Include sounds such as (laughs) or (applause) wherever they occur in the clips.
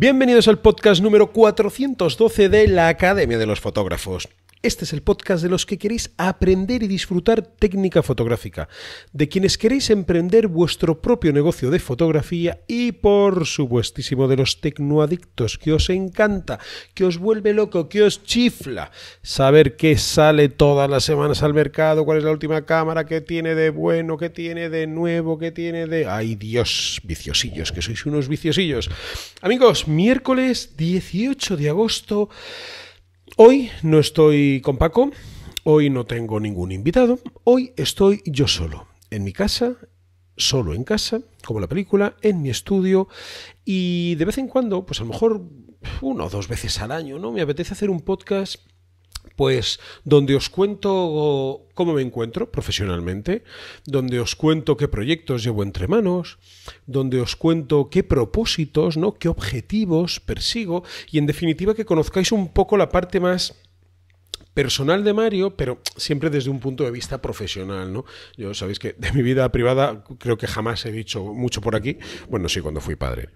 Bienvenidos al podcast número 412 de la Academia de los Fotógrafos. Este es el podcast de los que queréis aprender y disfrutar técnica fotográfica, de quienes queréis emprender vuestro propio negocio de fotografía y por supuestísimo de los tecnoadictos que os encanta, que os vuelve loco, que os chifla, saber qué sale todas las semanas al mercado, cuál es la última cámara, qué tiene de bueno, qué tiene de nuevo, qué tiene de... ¡Ay Dios, viciosillos, que sois unos viciosillos! Amigos, miércoles 18 de agosto... Hoy no estoy con Paco, hoy no tengo ningún invitado, hoy estoy yo solo, en mi casa, solo en casa, como la película, en mi estudio y de vez en cuando, pues a lo mejor una o dos veces al año, ¿no? Me apetece hacer un podcast pues donde os cuento cómo me encuentro profesionalmente, donde os cuento qué proyectos llevo entre manos, donde os cuento qué propósitos, ¿no? qué objetivos persigo y en definitiva que conozcáis un poco la parte más personal de Mario, pero siempre desde un punto de vista profesional, ¿no? Yo sabéis que de mi vida privada creo que jamás he dicho mucho por aquí. Bueno, sí, cuando fui padre.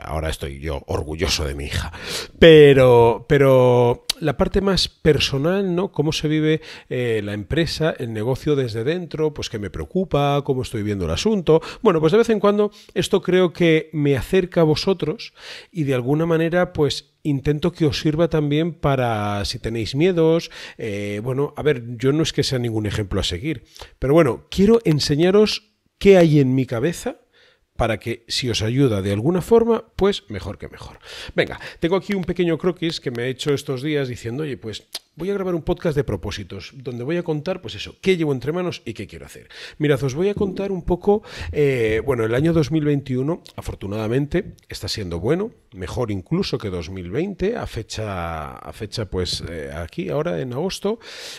ahora estoy yo orgulloso de mi hija. Pero, pero la parte más personal, ¿no? Cómo se vive eh, la empresa, el negocio desde dentro, pues qué me preocupa, cómo estoy viendo el asunto. Bueno, pues de vez en cuando esto creo que me acerca a vosotros y de alguna manera, pues intento que os sirva también para si tenéis miedos. Eh, bueno, a ver, yo no es que sea ningún ejemplo a seguir, pero bueno, quiero enseñaros qué hay en mi cabeza para que si os ayuda de alguna forma, pues mejor que mejor. Venga, tengo aquí un pequeño croquis que me he hecho estos días diciendo, oye, pues voy a grabar un podcast de propósitos, donde voy a contar, pues eso, qué llevo entre manos y qué quiero hacer. Mirad, os voy a contar un poco, eh, bueno, el año 2021, afortunadamente, está siendo bueno, mejor incluso que 2020, a fecha, a fecha pues eh, aquí, ahora en agosto,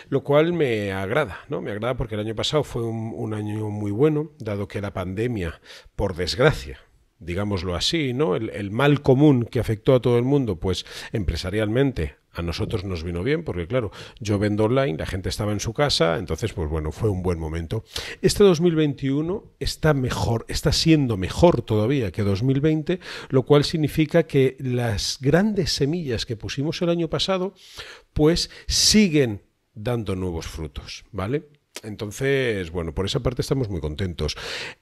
lo cual me agrada, ¿no? Me agrada porque el año pasado fue un, año muy bueno, dado que la pandemia, por desgracia, digámoslo así, ¿no? El, el, mal común que afectó a todo el mundo, pues empresarialmente a nosotros nos vino bien porque, claro, yo vendo online, la gente estaba en su casa, entonces, pues bueno, fue un buen momento. Este 2021 está mejor, está siendo mejor todavía que 2020, lo cual significa que las grandes semillas que pusimos el año pasado, pues siguen dando nuevos frutos, ¿vale? Entonces, bueno, por esa parte estamos muy contentos.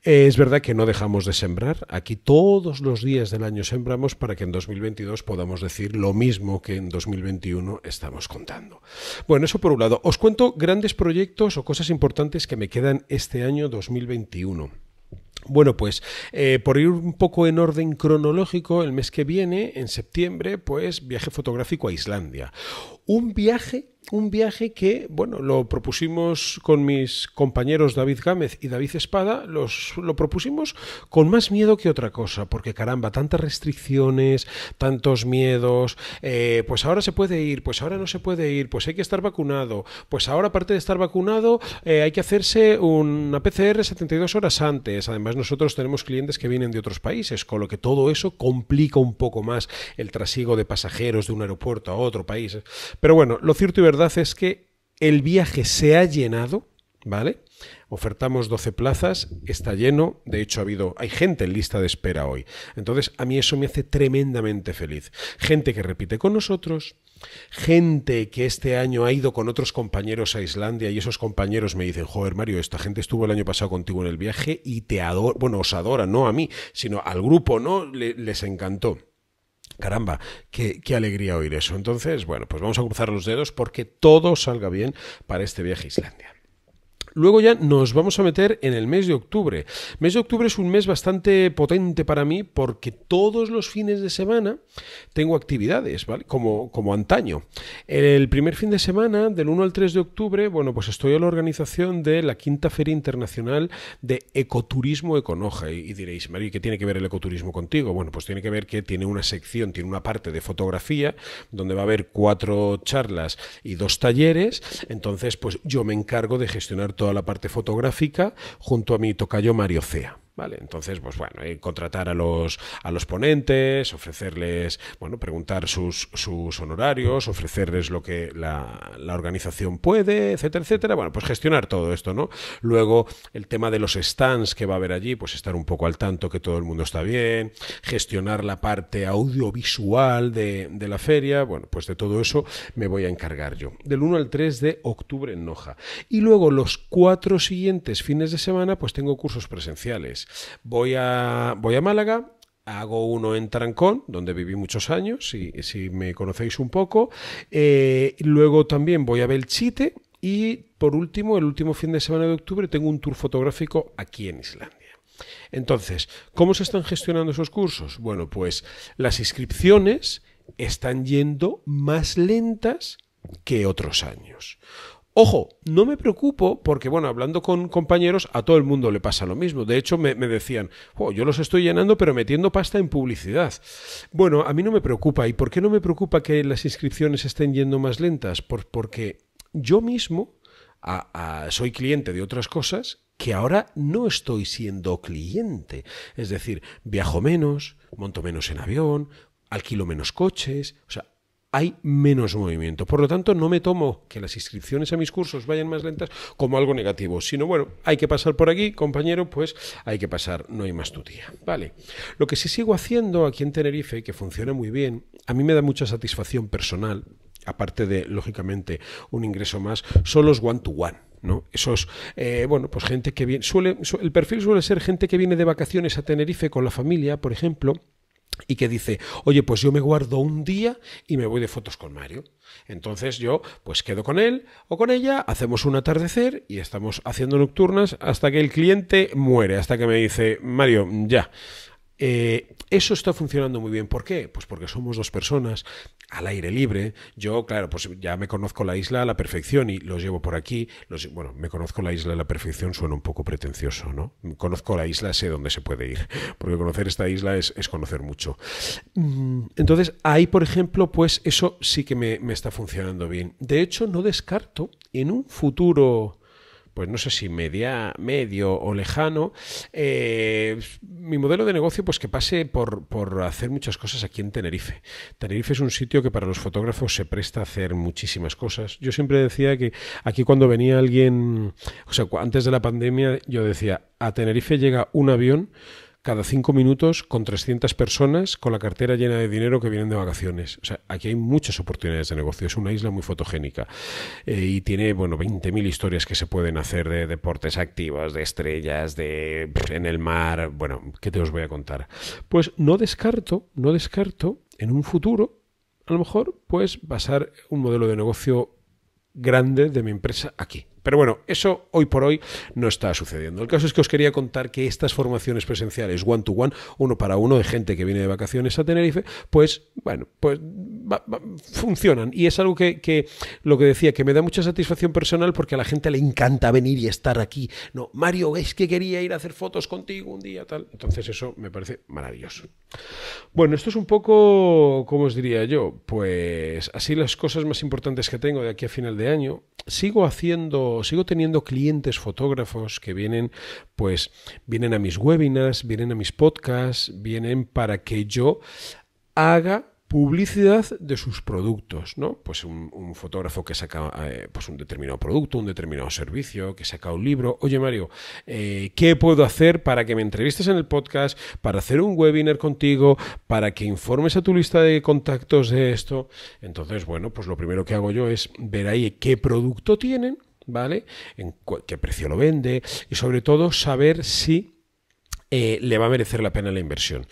Es verdad que no dejamos de sembrar. Aquí todos los días del año sembramos para que en 2022 podamos decir lo mismo que en 2021 estamos contando. Bueno, eso por un lado. Os cuento grandes proyectos o cosas importantes que me quedan este año 2021. Bueno, pues eh, por ir un poco en orden cronológico, el mes que viene, en septiembre, pues viaje fotográfico a Islandia. Un viaje un viaje que, bueno, lo propusimos con mis compañeros David Gámez y David Espada, los, lo propusimos con más miedo que otra cosa, porque caramba, tantas restricciones, tantos miedos, eh, pues ahora se puede ir, pues ahora no se puede ir, pues hay que estar vacunado, pues ahora aparte de estar vacunado eh, hay que hacerse una PCR 72 horas antes, además nosotros tenemos clientes que vienen de otros países, con lo que todo eso complica un poco más el trasiego de pasajeros de un aeropuerto a otro país. Pero bueno, lo cierto y verdad verdad es que el viaje se ha llenado, ¿vale? Ofertamos 12 plazas, está lleno, de hecho ha habido, hay gente en lista de espera hoy. Entonces a mí eso me hace tremendamente feliz. Gente que repite con nosotros, gente que este año ha ido con otros compañeros a Islandia y esos compañeros me dicen, joder Mario, esta gente estuvo el año pasado contigo en el viaje y te adora, bueno, os adora, no a mí, sino al grupo, ¿no? les encantó. Caramba, qué, alegría oír eso. Entonces, bueno, pues vamos a cruzar los dedos porque todo salga bien para este viaje a Islandia. Luego ya nos vamos a meter en el mes de octubre. mes de octubre es un mes bastante potente para mí porque todos los fines de semana tengo actividades, ¿vale? Como, como antaño. El primer fin de semana, del 1 al 3 de octubre, bueno, pues estoy a la organización de la quinta Feria Internacional de Ecoturismo Econoja. Y, diréis, María, ¿qué tiene que ver el ecoturismo contigo? Bueno, pues tiene que ver que tiene una sección, tiene una parte de fotografía donde va a haber cuatro charlas y dos talleres. Entonces, pues yo me encargo de gestionar todo la parte fotográfica, junto a mi tocayo Mario Cea. Entonces, pues bueno, eh, contratar a los, a los ponentes, ofrecerles, bueno, preguntar sus, sus honorarios, ofrecerles lo que la, organización puede, etcétera, etcétera. Bueno, pues gestionar todo esto, ¿no? Luego, el tema de los stands que va a haber allí, pues estar un poco al tanto que todo el mundo está bien, gestionar la parte audiovisual de, de la feria, bueno, pues de todo eso me voy a encargar yo. Del 1 al 3 de octubre en Noja. Y luego los cuatro siguientes fines de semana, pues tengo cursos presenciales. Voy a, Málaga, hago uno en Trancón, donde viví muchos años, si, si me conocéis un poco. Eh, luego también voy a Belchite y por último, el último fin de semana de octubre, tengo un tour fotográfico aquí en Islandia. Entonces, ¿cómo se están gestionando esos cursos? Bueno, pues las inscripciones están yendo más lentas que otros años. Ojo, no me preocupo porque, bueno, hablando con compañeros, a todo el mundo le pasa lo mismo. De hecho, me, decían, yo los estoy llenando, pero metiendo pasta en publicidad. Bueno, a mí no me preocupa. ¿Y por qué no me preocupa que las inscripciones estén yendo más lentas? porque yo mismo soy cliente de otras cosas que ahora no estoy siendo cliente. Es decir, viajo menos, monto menos en avión, alquilo menos coches. O sea, hay menos movimiento. Por lo tanto, no me tomo que las inscripciones a mis cursos vayan más lentas como algo negativo, sino bueno, hay que pasar por aquí, compañero, pues hay que pasar, no hay más tu Vale. Lo que sí sigo haciendo aquí en Tenerife, que funciona muy bien, a mí me da mucha satisfacción personal, aparte de, lógicamente, un ingreso más, son los one-to-one. one to one no Esos, eh, bueno, pues gente que viene, suele, el perfil suele ser gente que viene de vacaciones a Tenerife con la familia, por ejemplo, y que dice, oye, pues yo me guardo un día y me voy de fotos con Mario. Entonces yo pues quedo con él o con ella, hacemos un atardecer y estamos haciendo nocturnas hasta que el cliente muere, hasta que me dice, Mario, ya, eh, eso está funcionando muy bien. ¿Por qué? Pues porque somos dos personas al aire libre. Yo, claro, pues ya me conozco la isla a la perfección y los llevo por aquí. bueno, me conozco la isla a la perfección, suena un poco pretencioso, ¿no? Conozco la isla, sé dónde se puede ir, (laughs) porque conocer esta isla es, conocer mucho. Mm, entonces, ahí, por ejemplo, pues eso sí que me, me está funcionando bien. De hecho, no descarto en un futuro pues no sé si media, medio o lejano, eh, mi modelo de negocio pues que pase por, por hacer muchas cosas aquí en Tenerife. Tenerife es un sitio que para los fotógrafos se presta a hacer muchísimas cosas. Yo siempre decía que aquí cuando venía alguien, o sea, antes de la pandemia yo decía, a Tenerife llega un avión cada cinco minutos con 300 personas con la cartera llena de dinero que vienen de vacaciones. O sea, aquí hay muchas oportunidades de negocio. Es una isla muy fotogénica eh, y tiene, bueno, 20.000 historias que se pueden hacer de deportes activos, de estrellas, de en el mar. Bueno, ¿qué te os voy a contar? Pues no descarto, no descarto en un futuro, a lo mejor, pues basar un modelo de negocio grande de mi empresa aquí, pero bueno, eso hoy por hoy no está sucediendo. El caso es que os quería contar que estas formaciones presenciales one to one, uno para uno de gente que viene de vacaciones a Tenerife, pues bueno, pues funcionan y es algo que, que, lo que decía que me da mucha satisfacción personal porque a la gente le encanta venir y estar aquí. No, Mario, es que quería ir a hacer fotos contigo un día tal. Entonces eso me parece maravilloso. Bueno, esto es un poco, ¿cómo os diría yo? Pues así las cosas más importantes que tengo de aquí a final de año sigo haciendo, sigo teniendo clientes fotógrafos que vienen, pues, vienen a mis webinars, vienen a mis podcasts, vienen para que yo haga publicidad de sus productos, ¿no? Pues un, fotógrafo que saca eh, pues un determinado producto, un determinado servicio, que saca un libro. Oye, Mario, eh, ¿qué puedo hacer para que me entrevistes en el podcast, para hacer un webinar contigo, para que informes a tu lista de contactos de esto? Entonces, bueno, pues lo primero que hago yo es ver ahí qué producto tienen, ¿vale? En qué precio lo vende y sobre todo saber si eh, le va a merecer la pena la inversión.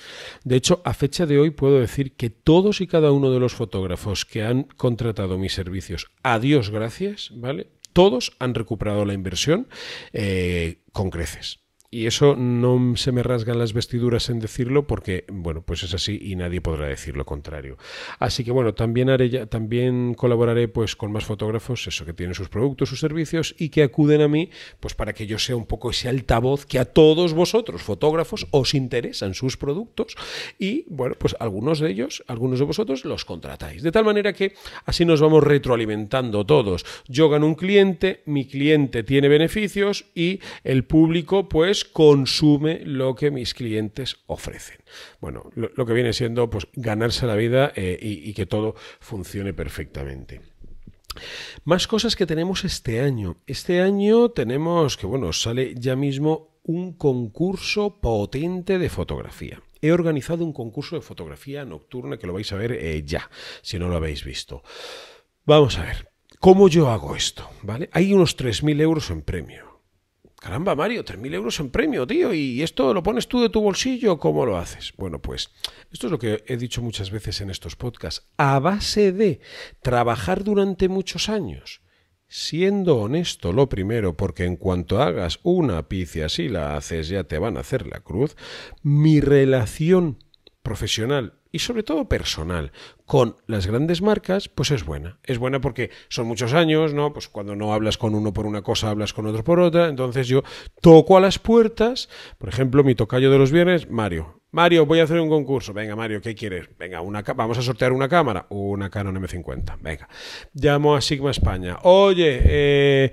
De hecho, a fecha de hoy puedo decir que todos y cada uno de los fotógrafos que han contratado mis servicios, a Dios gracias, ¿vale? Todos han recuperado la inversión eh, con creces y eso no se me rasgan las vestiduras en decirlo porque, bueno, pues es así y nadie podrá decir lo contrario. Así que, bueno, también, haré también colaboraré pues con más fotógrafos, eso, que tienen sus productos, sus servicios y que acuden a mí, pues para que yo sea un poco ese altavoz que a todos vosotros, fotógrafos, os interesan sus productos y, bueno, pues algunos de ellos, algunos de vosotros los contratáis. De tal manera que así nos vamos retroalimentando todos. Yo gano un cliente, mi cliente tiene beneficios y el público, pues, consume lo que mis clientes ofrecen. Bueno, lo, que viene siendo pues ganarse la vida eh, y, que todo funcione perfectamente. Más cosas que tenemos este año. Este año tenemos que, bueno, sale ya mismo un concurso potente de fotografía. He organizado un concurso de fotografía nocturna que lo vais a ver eh, ya, si no lo habéis visto. Vamos a ver, ¿cómo yo hago esto? ¿Vale? Hay unos 3.000 euros en premio. Caramba, Mario, 3.000 euros en premio, tío, y esto lo pones tú de tu bolsillo, ¿cómo lo haces? Bueno, pues esto es lo que he dicho muchas veces en estos podcasts. A base de trabajar durante muchos años, siendo honesto lo primero, porque en cuanto hagas una picia, así la haces ya te van a hacer la cruz, mi relación profesional y sobre todo personal. Con las grandes marcas, pues es buena. Es buena porque son muchos años, ¿no? Pues cuando no hablas con uno por una cosa, hablas con otro por otra. Entonces yo toco a las puertas, por ejemplo, mi tocayo de los viernes, Mario. Mario, voy a hacer un concurso. Venga, Mario, ¿qué quieres? Venga, una vamos a sortear una cámara. Una Canon M50. Venga. Llamo a Sigma España. Oye, eh,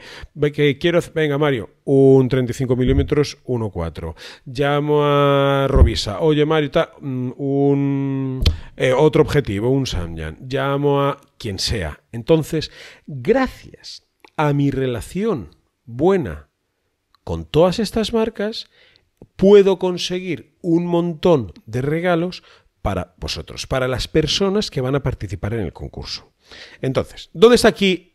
que quiero. Venga, Mario, un 35 milímetros 1.4. Llamo a Robisa. Oye, Mario, mm, un eh, otro objetivo, un Samyan, Llamo a quien sea. Entonces, gracias a mi relación buena con todas estas marcas, puedo conseguir un montón de regalos para vosotros, para las personas que van a participar en el concurso. Entonces, ¿dónde está aquí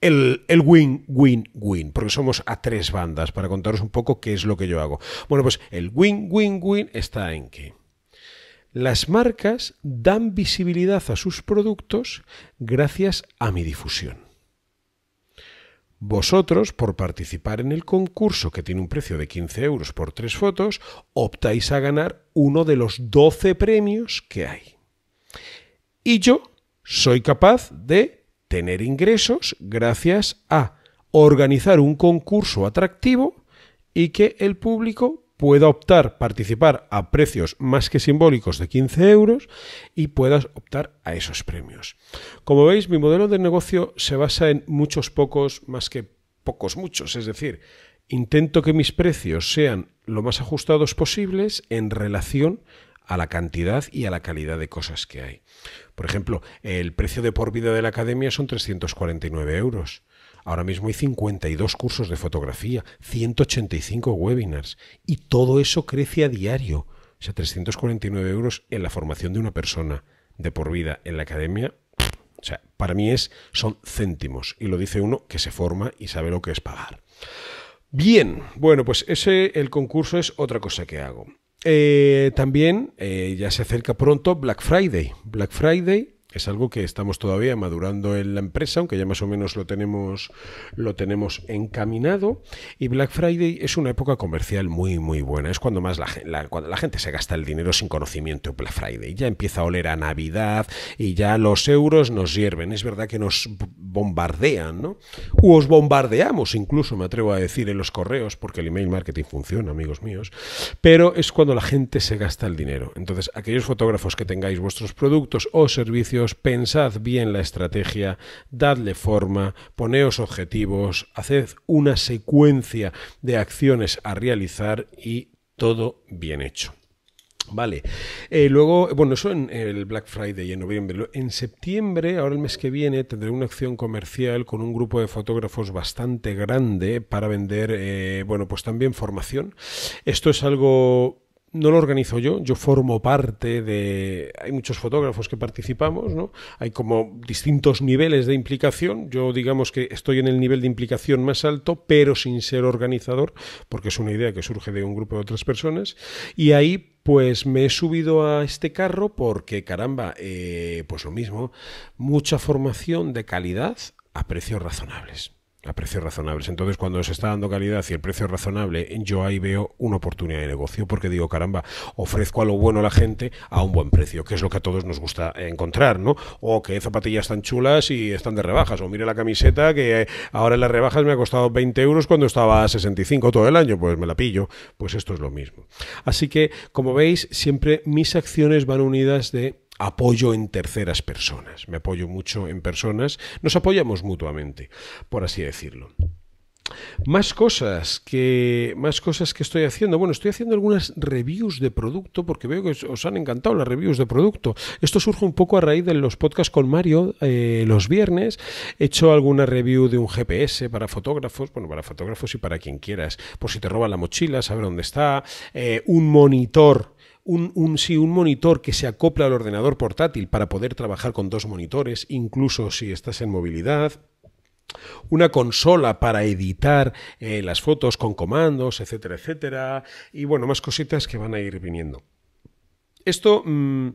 el, el, win, win, win, porque somos a tres bandas para contaros un poco qué es lo que yo hago. Bueno, pues el win, win, win está en qué las marcas dan visibilidad a sus productos gracias a mi difusión. Vosotros, por participar en el concurso que tiene un precio de 15 euros por tres fotos, optáis a ganar uno de los 12 premios que hay. Y yo soy capaz de tener ingresos gracias a organizar un concurso atractivo y que el público pueda optar, participar a precios más que simbólicos de 15 euros y puedas optar a esos premios. Como veis, mi modelo de negocio se basa en muchos pocos más que pocos muchos, es decir, intento que mis precios sean lo más ajustados posibles en relación a la cantidad y a la calidad de cosas que hay. Por ejemplo, el precio de por vida de la academia son 349 euros. Ahora mismo hay 52 cursos de fotografía, 185 webinars y todo eso crece a diario. O sea, 349 euros en la formación de una persona de por vida en la academia. O sea, para mí es, son céntimos. Y lo dice uno que se forma y sabe lo que es pagar. Bien, bueno, pues ese, el concurso es otra cosa que hago. Eh, también eh, ya se acerca pronto Black Friday. Black Friday es algo que estamos todavía madurando en la empresa, aunque ya más o menos lo tenemos, lo tenemos encaminado. Y Black Friday es una época comercial muy, muy buena. Es cuando más la, cuando la gente se gasta el dinero sin conocimiento Black Friday. Ya empieza a oler a Navidad y ya los euros nos hierven. Es verdad que nos bombardean, ¿no? O os bombardeamos, incluso me atrevo a decir, en los correos, porque el email marketing funciona, amigos míos. Pero es cuando la gente se gasta el dinero. Entonces, aquellos fotógrafos que tengáis vuestros productos o servicios, pensad bien la estrategia, dadle forma, poneos objetivos, haced una secuencia de acciones a realizar y todo bien hecho. Vale. Eh, luego, bueno, eso en el Black Friday en noviembre. En septiembre, ahora el mes que viene, tendré una acción comercial con un grupo de fotógrafos bastante grande para vender, eh, bueno, pues también formación. Esto es algo no lo organizo yo, yo formo parte de... Hay muchos fotógrafos que participamos, ¿no? Hay como distintos niveles de implicación. Yo digamos que estoy en el nivel de implicación más alto, pero sin ser organizador, porque es una idea que surge de un grupo de otras personas. Y ahí pues me he subido a este carro porque, caramba, eh, pues lo mismo, mucha formación de calidad a precios razonables a precios razonables. Entonces, cuando se está dando calidad y el precio es razonable, yo ahí veo una oportunidad de negocio, porque digo, caramba, ofrezco a lo bueno a la gente a un buen precio, que es lo que a todos nos gusta encontrar, ¿no? O que zapatillas tan chulas y están de rebajas, o mire la camiseta que ahora en las rebajas me ha costado 20 euros cuando estaba a 65 todo el año, pues me la pillo, pues esto es lo mismo. Así que, como veis, siempre mis acciones van unidas de apoyo en terceras personas. Me apoyo mucho en personas, nos apoyamos mutuamente, por así decirlo. Más cosas que más cosas que estoy haciendo. Bueno, estoy haciendo algunas reviews de producto porque veo que os han encantado las reviews de producto. Esto surge un poco a raíz de los podcasts con Mario eh, los viernes. He hecho alguna review de un GPS para fotógrafos, bueno, para fotógrafos y para quien quieras. Por si te roban la mochila, saber dónde está. Eh, un monitor un, un monitor que se acopla al ordenador portátil para poder trabajar con dos monitores, incluso si estás en movilidad, una consola para editar eh, las fotos con comandos, etcétera, etcétera, y bueno, más cositas que van a ir viniendo. Esto... Mm,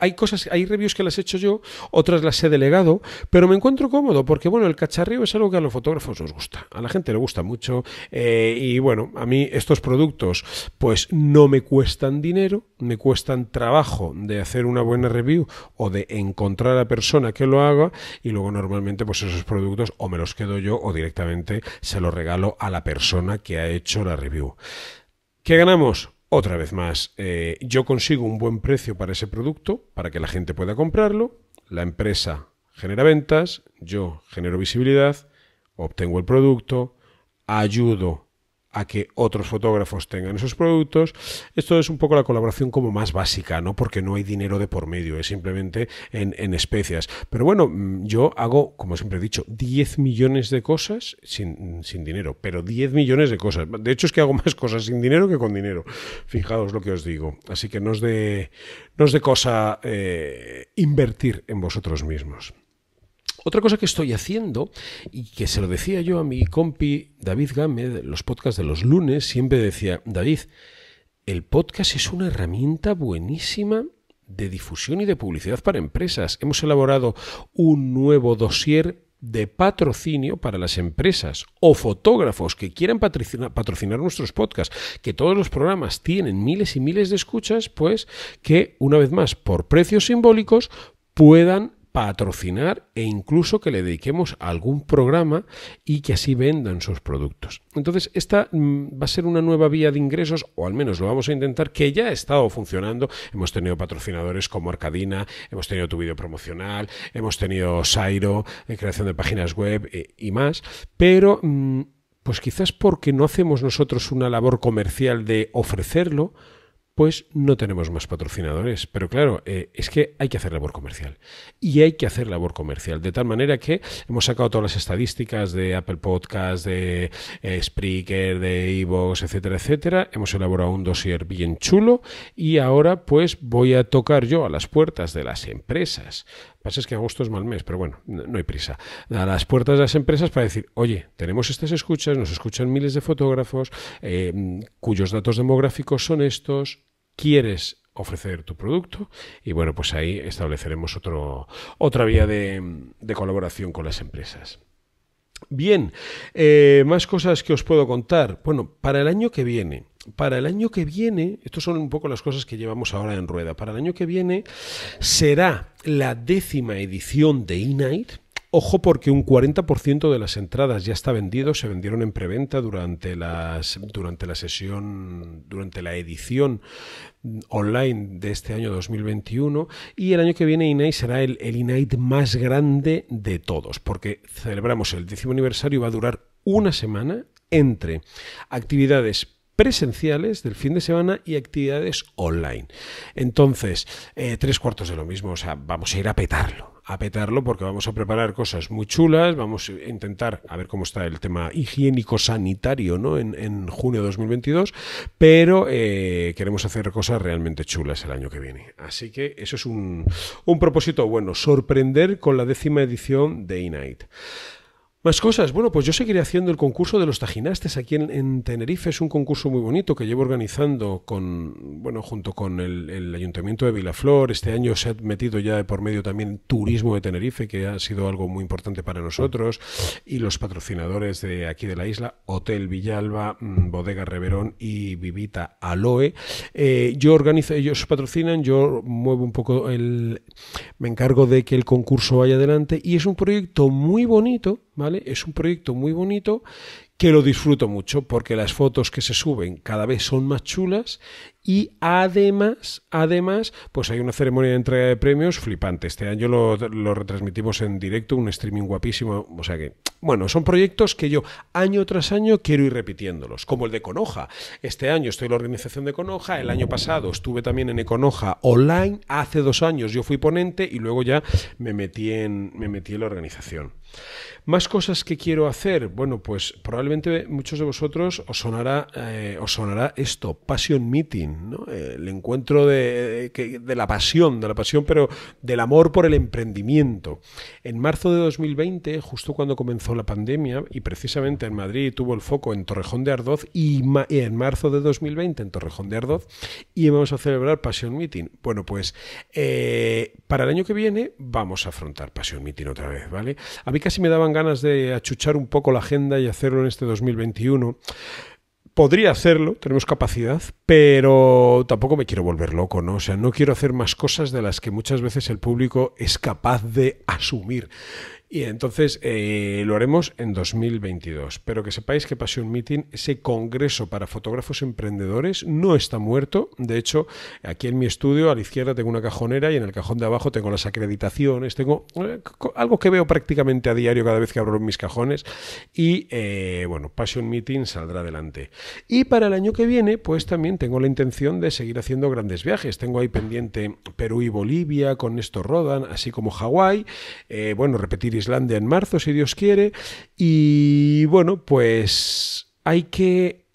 hay cosas, hay reviews que las he hecho yo, otras las he delegado, pero me encuentro cómodo porque, bueno, el cacharreo es algo que a los fotógrafos nos gusta, a la gente le gusta mucho eh, y, bueno, a mí estos productos pues no me cuestan dinero, me cuestan trabajo de hacer una buena review o de encontrar a la persona que lo haga y luego normalmente pues esos productos o me los quedo yo o directamente se los regalo a la persona que ha hecho la review. ¿Qué ganamos? Otra vez más, eh, yo consigo un buen precio para ese producto, para que la gente pueda comprarlo, la empresa genera ventas, yo genero visibilidad, obtengo el producto, ayudo a que otros fotógrafos tengan esos productos. Esto es un poco la colaboración como más básica, ¿no? Porque no hay dinero de por medio, es simplemente en, especias. Pero bueno, mm, yo hago, como siempre he dicho, 10 millones de cosas sin, dinero, pero 10 millones de cosas. De hecho, es que hago más cosas sin dinero que con dinero. Fijaos lo que os digo. Así que no os de, no de cosa eh, invertir en vosotros mismos. Otra cosa que estoy haciendo, y que se lo decía yo a mi compi David Gámez, los podcasts de los lunes, siempre decía, David, el podcast es una herramienta buenísima de difusión y de publicidad para empresas. Hemos elaborado un nuevo dossier de patrocinio para las empresas o fotógrafos que quieran patrocinar, nuestros podcasts, que todos los programas tienen miles y miles de escuchas, pues que una vez más, por precios simbólicos, puedan patrocinar e incluso que le dediquemos a algún programa y que así vendan sus productos. Entonces, esta mm, va a ser una nueva vía de ingresos, o al menos lo vamos a intentar, que ya ha estado funcionando. Hemos tenido patrocinadores como Arcadina, hemos tenido tu video promocional, hemos tenido Sairo, en eh, creación de páginas web eh, y más, pero... Mm, pues quizás porque no hacemos nosotros una labor comercial de ofrecerlo, pues no tenemos más patrocinadores. Pero claro, eh, es que hay que hacer labor comercial. Y hay que hacer labor comercial. De tal manera que hemos sacado todas las estadísticas de Apple Podcast, de eh, Spreaker, de Evox, etcétera, etcétera. Hemos elaborado un dossier bien chulo y ahora pues voy a tocar yo a las puertas de las empresas. pasa es que agosto es mal mes, pero bueno, no hay prisa. A las puertas de las empresas para decir, oye, tenemos estas escuchas, nos escuchan miles de fotógrafos, eh, cuyos datos demográficos son estos, quieres ofrecer tu producto y bueno, pues ahí estableceremos otro, otra vía de, colaboración con las empresas. Bien, eh, más cosas que os puedo contar. Bueno, para el año que viene, para el año que viene, estos son un poco las cosas que llevamos ahora en rueda, para el año que viene será la décima edición de Inite Ojo porque un 40% de las entradas ya está vendido, se vendieron en preventa durante, las, durante la sesión, durante la edición online de este año 2021 y el año que viene INAI será el, el más grande de todos porque celebramos el décimo aniversario y va a durar una semana entre actividades presenciales del fin de semana y actividades online. Entonces, eh, tres cuartos de lo mismo, o sea, vamos a ir a petarlo a petarlo porque vamos a preparar cosas muy chulas, vamos a intentar a ver cómo está el tema higiénico-sanitario ¿no? en, junio de 2022, pero eh, queremos hacer cosas realmente chulas el año que viene. Así que eso es un, un propósito bueno, sorprender con la décima edición de Inite cosas. Bueno, pues yo seguiré haciendo el concurso de los tajinastes aquí en, Tenerife. Es un concurso muy bonito que llevo organizando con, bueno, junto con el, Ayuntamiento de Vilaflor. Este año se ha metido ya por medio también turismo de Tenerife, que ha sido algo muy importante para nosotros. Y los patrocinadores de aquí de la isla, Hotel Villalba, mm, Bodega Reverón y Vivita Aloe. Eh, yo organizo, ellos patrocinan, yo muevo un poco el... me encargo de que el concurso vaya adelante y es un proyecto muy bonito ¿vale? Es un proyecto muy bonito que lo disfruto mucho porque las fotos que se suben cada vez son más chulas y además, además, pues hay una ceremonia de entrega de premios flipante. Este año lo, lo retransmitimos en directo, un streaming guapísimo, o sea que bueno, son proyectos que yo año tras año quiero ir repitiéndolos, como el de Conoja. Este año estoy en la organización de Conoja, el año pasado estuve también en Econoja online, hace dos años yo fui ponente y luego ya me metí en, me metí en la organización. Más cosas que quiero hacer, bueno, pues probablemente muchos de vosotros os sonará, eh, os sonará esto, Passion Meeting, ¿no? el encuentro de, de la pasión, de la pasión, pero del amor por el emprendimiento. En marzo de 2020, justo cuando comenzó la pandemia y precisamente en Madrid tuvo el foco en Torrejón de Ardoz y en marzo de 2020 en Torrejón de Ardoz y vamos a celebrar Passion Meeting. Bueno, pues eh, para el año que viene vamos a afrontar Passion Meeting otra vez, ¿vale? A mí casi me daban ganas de achuchar un poco la agenda y hacerlo en este 2021 podría hacerlo, tenemos capacidad, pero tampoco me quiero volver loco, ¿no? O sea, no quiero hacer más cosas de las que muchas veces el público es capaz de asumir. Y entonces eh, lo haremos en 2022. Pero que sepáis que Passion Meeting, ese congreso para fotógrafos emprendedores, no está muerto. De hecho, aquí en mi estudio, a la izquierda, tengo una cajonera y en el cajón de abajo tengo las acreditaciones, tengo eh, algo que veo prácticamente a diario cada vez que abro mis cajones. Y eh, bueno, Passion Meeting saldrá adelante. Y para el año que viene, pues también tengo la intención de seguir haciendo grandes viajes. Tengo ahí pendiente Perú y Bolivia con esto Rodan, así como Hawái. bueno, repetir Islandia en marzo, si Dios quiere. Y bueno, pues hay que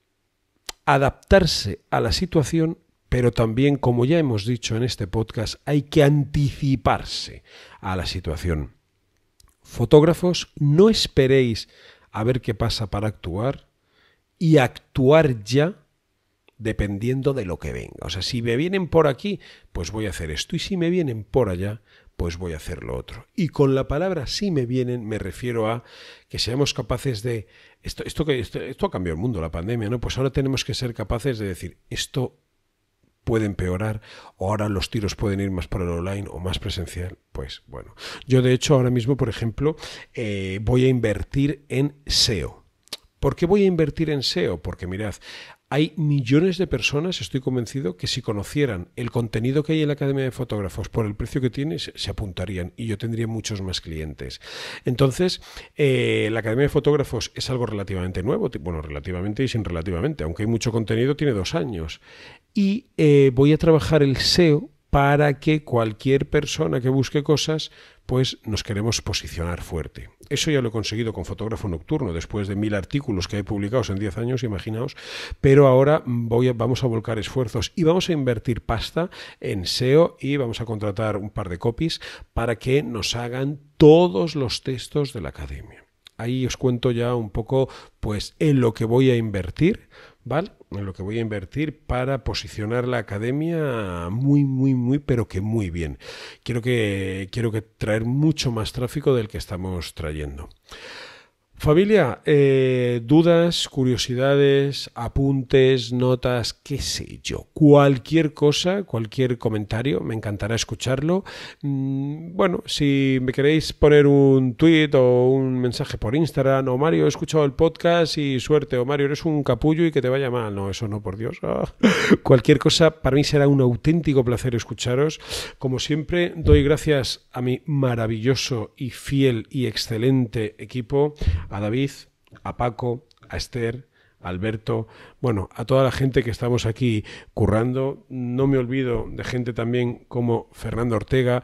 adaptarse a la situación, pero también, como ya hemos dicho en este podcast, hay que anticiparse a la situación. Fotógrafos, no esperéis a ver qué pasa para actuar y actuar ya dependiendo de lo que venga. O sea, si me vienen por aquí, pues voy a hacer esto. Y si me vienen por allá, pues voy a hacer lo otro. Y con la palabra si me vienen me refiero a que seamos capaces de... Esto, esto, esto ha cambiado el mundo, la pandemia, ¿no? Pues ahora tenemos que ser capaces de decir, esto puede empeorar, o ahora los tiros pueden ir más para el online o más presencial. Pues bueno, yo de hecho ahora mismo, por ejemplo, eh, voy a invertir en SEO. ¿Por qué voy a invertir en SEO? Porque mirad, hay millones de personas, estoy convencido, que si conocieran el contenido que hay en la Academia de Fotógrafos por el precio que tiene, se apuntarían y yo tendría muchos más clientes. Entonces, eh, la Academia de Fotógrafos es algo relativamente nuevo, bueno, relativamente y sin relativamente, aunque hay mucho contenido, tiene dos años. Y eh, voy a trabajar el SEO para que cualquier persona que busque cosas, pues nos queremos posicionar fuerte. Eso ya lo he conseguido con Fotógrafo Nocturno, después de mil artículos que he publicados en diez años, imaginaos, pero ahora voy vamos a volcar esfuerzos y vamos a invertir pasta en SEO y vamos a contratar un par de copies para que nos hagan todos los textos de la academia. Ahí os cuento ya un poco pues en lo que voy a invertir ¿vale? En lo que voy a invertir para posicionar la academia muy, muy, muy, pero que muy bien. Quiero que, quiero que traer mucho más tráfico del que estamos trayendo. Familia, eh, dudas, curiosidades, apuntes, notas, qué sé yo, cualquier cosa, cualquier comentario, me encantará escucharlo. Mm, bueno, si me queréis poner un tweet o un mensaje por Instagram, o Mario, he escuchado el podcast y suerte, o Mario, eres un capullo y que te vaya mal. No, eso no, por Dios. Ah. (laughs) cualquier cosa, para mí será un auténtico placer escucharos. Como siempre, doy gracias a mi maravilloso y fiel y excelente equipo a David, a Paco, a Esther, Alberto, bueno, a toda la gente que estamos aquí currando. No me olvido de gente también como Fernando Ortega,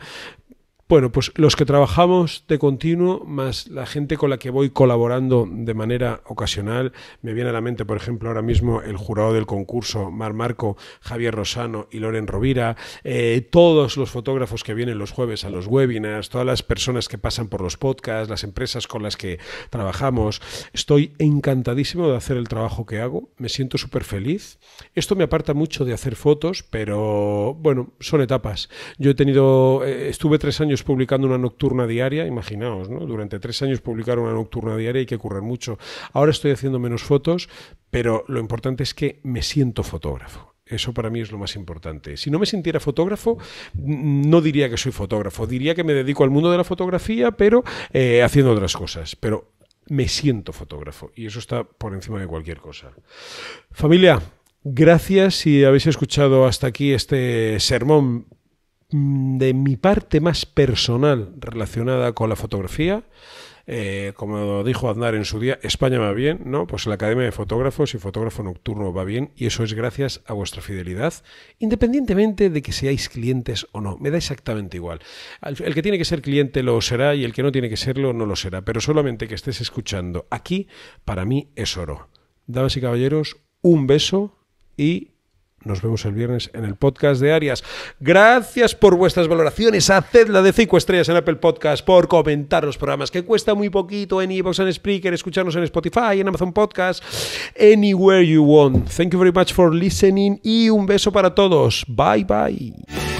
bueno, pues los que trabajamos de continuo, más la gente con la que voy colaborando de manera ocasional, me viene a la mente, por ejemplo, ahora mismo el jurado del concurso, Mar Marco, Javier Rosano y Loren Rovira, eh, todos los fotógrafos que vienen los jueves a los webinars, todas las personas que pasan por los podcasts, las empresas con las que trabajamos. Estoy encantadísimo de hacer el trabajo que hago, me siento súper feliz. Esto me aparta mucho de hacer fotos, pero bueno, son etapas. Yo he tenido, eh, estuve tres años publicando una nocturna diaria, imaginaos, Durante tres años publicar una nocturna diaria hay que ocurrir mucho. Ahora estoy haciendo menos fotos, pero lo importante es que me siento fotógrafo. Eso para mí es lo más importante. Si no me sintiera fotógrafo, no diría que soy fotógrafo, diría que me dedico al mundo de la fotografía, pero eh, haciendo otras cosas. Pero me siento fotógrafo y eso está por encima de cualquier cosa. Familia, gracias si habéis escuchado hasta aquí este sermón Mm, de mi parte más personal relacionada con la fotografía, eh, como dijo Aznar en su día, España va bien, ¿no? Pues la Academia de Fotógrafos y Fotógrafo Nocturno va bien y eso es gracias a vuestra fidelidad, independientemente de que seáis clientes o no, me da exactamente igual. El que tiene que ser cliente lo será y el que no tiene que serlo no lo será, pero solamente que estés escuchando aquí, para mí es oro. Damas y caballeros, un beso y nos vemos el viernes en el podcast de Arias. Gracias por vuestras valoraciones. Hacedla de 5 estrellas en Apple Podcast, por comentar los programas, que cuesta muy poquito en Evox, en Spreaker, escucharnos en Spotify, en Amazon Podcast, anywhere you want. Thank you very much for listening y un beso para todos. Bye bye.